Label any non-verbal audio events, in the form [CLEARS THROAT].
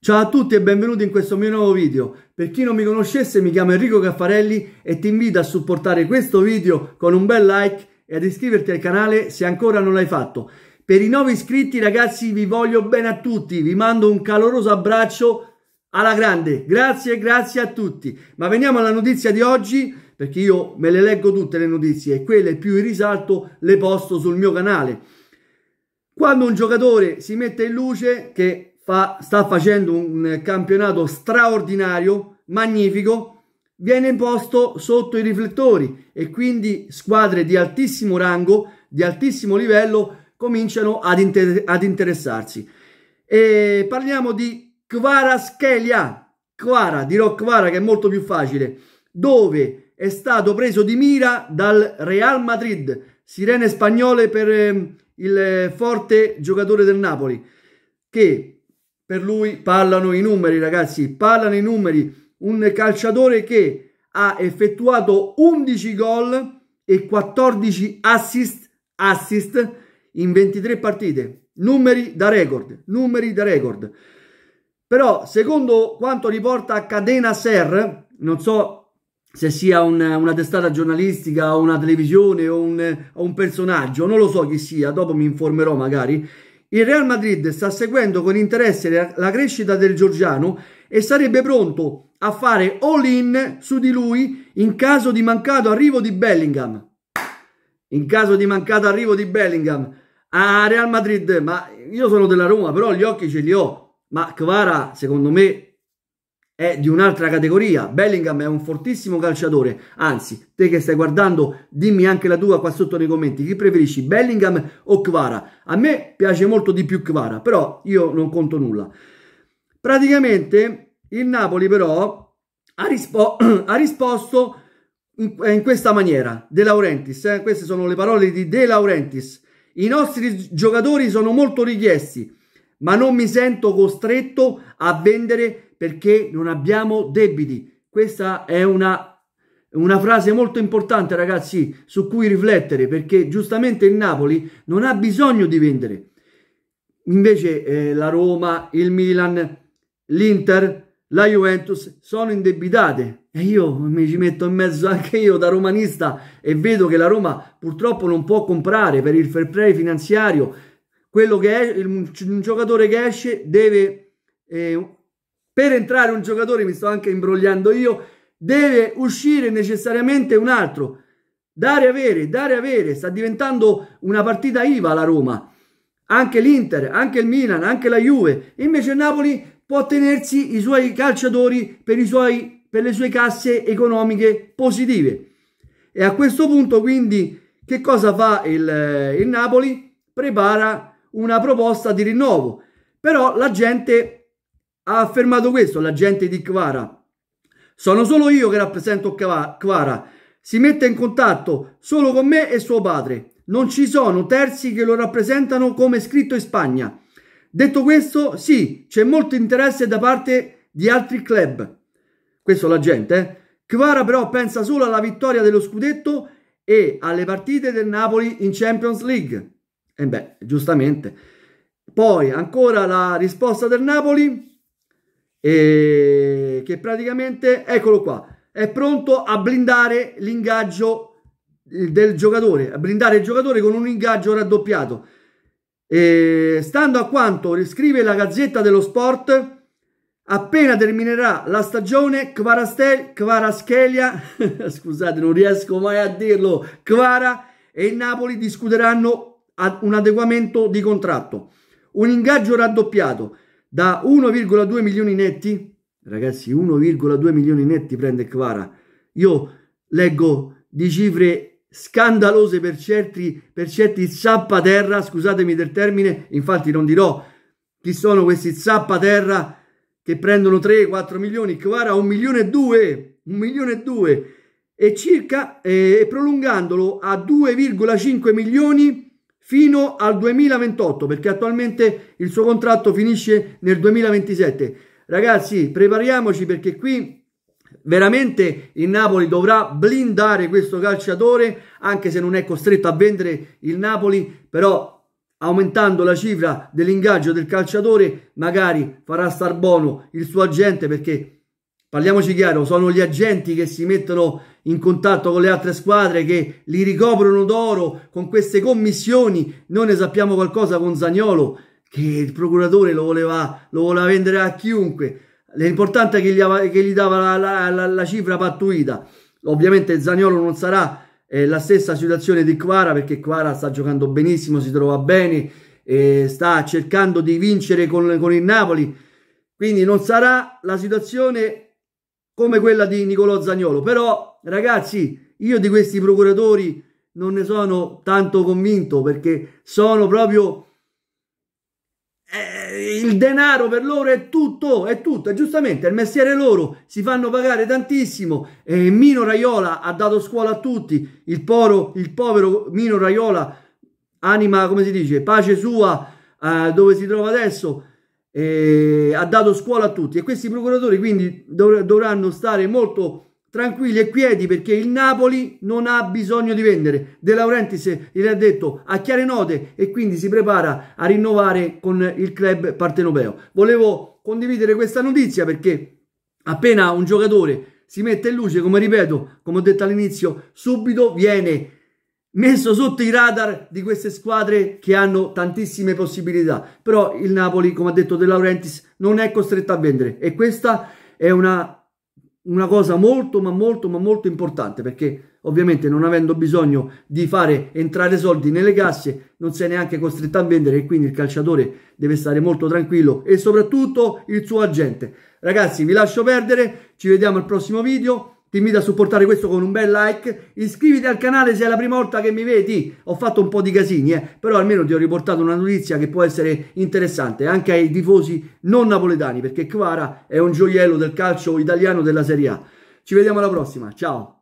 Ciao a tutti e benvenuti in questo mio nuovo video. Per chi non mi conoscesse mi chiamo Enrico Caffarelli e ti invito a supportare questo video con un bel like e ad iscriverti al canale se ancora non l'hai fatto. Per i nuovi iscritti ragazzi vi voglio bene a tutti, vi mando un caloroso abbraccio alla grande. Grazie, grazie a tutti. Ma veniamo alla notizia di oggi perché io me le leggo tutte le notizie e quelle più in risalto le posto sul mio canale. Quando un giocatore si mette in luce, che fa, sta facendo un campionato straordinario, magnifico, viene posto sotto i riflettori e quindi squadre di altissimo rango, di altissimo livello, cominciano ad, inter ad interessarsi. E parliamo di Kvaraskelia, Kvara, dirò Kvara che è molto più facile, dove è stato preso di mira dal Real Madrid, sirene spagnole per ehm, eh, il forte giocatore del Napoli, che per lui parlano i numeri, ragazzi, parlano i numeri. Un calciatore che ha effettuato 11 gol e 14 assist, assist in 23 partite. Numeri da record, numeri da record. Però, secondo quanto riporta Cadena Ser, non so se sia un, una testata giornalistica o una televisione o un, o un personaggio, non lo so chi sia, dopo mi informerò magari. Il Real Madrid sta seguendo con interesse la crescita del Giorgiano e sarebbe pronto a fare all-in su di lui in caso di mancato arrivo di Bellingham. In caso di mancato arrivo di Bellingham a ah, Real Madrid, ma io sono della Roma, però gli occhi ce li ho. Ma Kvara, secondo me, è di un'altra categoria. Bellingham è un fortissimo calciatore. Anzi, te che stai guardando, dimmi anche la tua qua sotto nei commenti. Chi preferisci, Bellingham o Kvara? A me piace molto di più Kvara, però io non conto nulla. Praticamente il Napoli però ha, rispo [CLEARS THROAT] ha risposto in, eh, in, questa maniera. De Laurentiis, eh? queste sono le parole di De Laurentiis. I nostri giocatori sono molto richiesti, ma non mi sento costretto a vendere perché non abbiamo debiti. Questa è una una frase molto importante, ragazzi, su cui riflettere, perché giustamente il Napoli non ha bisogno di vendere. Invece eh, la Roma, il Milan, l'Inter, la Juventus sono indebitate. E io mi ci metto in mezzo anche io da romanista e vedo che la Roma purtroppo non può comprare per il fair play finanziario. Quello che è un, giocatore che esce deve eh, per entrare un giocatore, mi sto anche imbrogliando io, deve uscire necessariamente un altro. Dare avere, dare avere, sta diventando una partita IVA la Roma. Anche l'Inter, anche il Milan, anche la Juve. Invece Napoli può tenersi i suoi calciatori per, i suoi, per le sue casse economiche positive. E a questo punto quindi che cosa fa il, il Napoli? Prepara una proposta di rinnovo. Però la gente ha affermato questo l'agente di Kvara. Sono solo io che rappresento Kvara. Si mette in contatto solo con me e suo padre. Non ci sono terzi che lo rappresentano come scritto in Spagna. Detto questo, sì, c'è molto interesse da parte di altri club. Questo la gente. Eh? Kvara però pensa solo alla vittoria dello scudetto e alle partite del Napoli in Champions League. E beh, giustamente. Poi ancora la risposta del Napoli e che praticamente, eccolo qua, è pronto a blindare l'ingaggio del giocatore, a blindare il giocatore con un ingaggio raddoppiato. E, stando a quanto riscrive la Gazzetta dello Sport, appena terminerà la stagione, Kvaraschelia, [LAUGHS] scusate non riesco mai a dirlo, Kvara e il Napoli discuteranno un adeguamento di contratto, un ingaggio raddoppiato da 1,2 milioni netti, ragazzi 1,2 milioni netti prende Kvara, io leggo di cifre scandalose per certi, per certi zappaterra, scusatemi del termine, infatti non dirò chi sono questi zappaterra che prendono 3-4 milioni, Kvara 1 milione e 2, 1 milione e 2 e circa eh, prolungandolo a 2,5 milioni fino al 2028 perché attualmente il suo contratto finisce nel 2027. Ragazzi, prepariamoci perché qui veramente il Napoli dovrà blindare questo calciatore anche se non è costretto a vendere il Napoli, però aumentando la cifra dell'ingaggio del calciatore magari farà star buono il suo agente perché parliamoci chiaro, sono gli agenti che si mettono in contatto con le altre squadre che li ricoprono d'oro con queste commissioni. Noi ne sappiamo qualcosa con Zagnolo, che il procuratore lo voleva, lo voleva vendere a chiunque. L'importante è che gli, che gli dava la, la, la, la, cifra pattuita. Ovviamente Zagnolo non sarà eh, la stessa situazione di Quara perché Quara sta giocando benissimo, si trova bene, e sta cercando di vincere con, con il Napoli. Quindi non sarà la situazione come quella di Nicolò Zagnolo. Però, ragazzi, io di questi procuratori non ne sono tanto convinto perché sono proprio... Eh, il denaro per loro è tutto, è tutto, è giustamente, è il mestiere loro, si fanno pagare tantissimo. Eh, Mino Raiola ha dato scuola a tutti, il, poro, il povero Mino Raiola, anima, come si dice, pace sua, eh, dove si trova adesso, eh, ha dato scuola a tutti e questi procuratori quindi dov- dovranno stare molto tranquilli e quieti perché il Napoli non ha bisogno di vendere. De Laurentiis gli ha detto a chiare note e quindi si prepara a rinnovare con il club partenopeo. Volevo condividere questa notizia perché appena un giocatore si mette in luce, come ripeto, come ho detto all'inizio, subito viene messo sotto i radar di queste squadre che hanno tantissime possibilità. Però il Napoli, come ha detto De Laurentiis, non è costretto a vendere e questa è una, una cosa molto ma molto ma molto importante perché ovviamente non avendo bisogno di fare entrare soldi nelle casse non sei neanche costretto a vendere e quindi il calciatore deve stare molto tranquillo e soprattutto il suo agente. Ragazzi vi lascio perdere, ci vediamo al prossimo video. Ti invito a supportare questo con un bel like, iscriviti al canale se è la prima volta che mi vedi, ho fatto un po' di casini, eh, però almeno ti ho riportato una notizia che può essere interessante anche ai tifosi non napoletani, perché Quara è un gioiello del calcio italiano della Serie A. Ci vediamo alla prossima, ciao!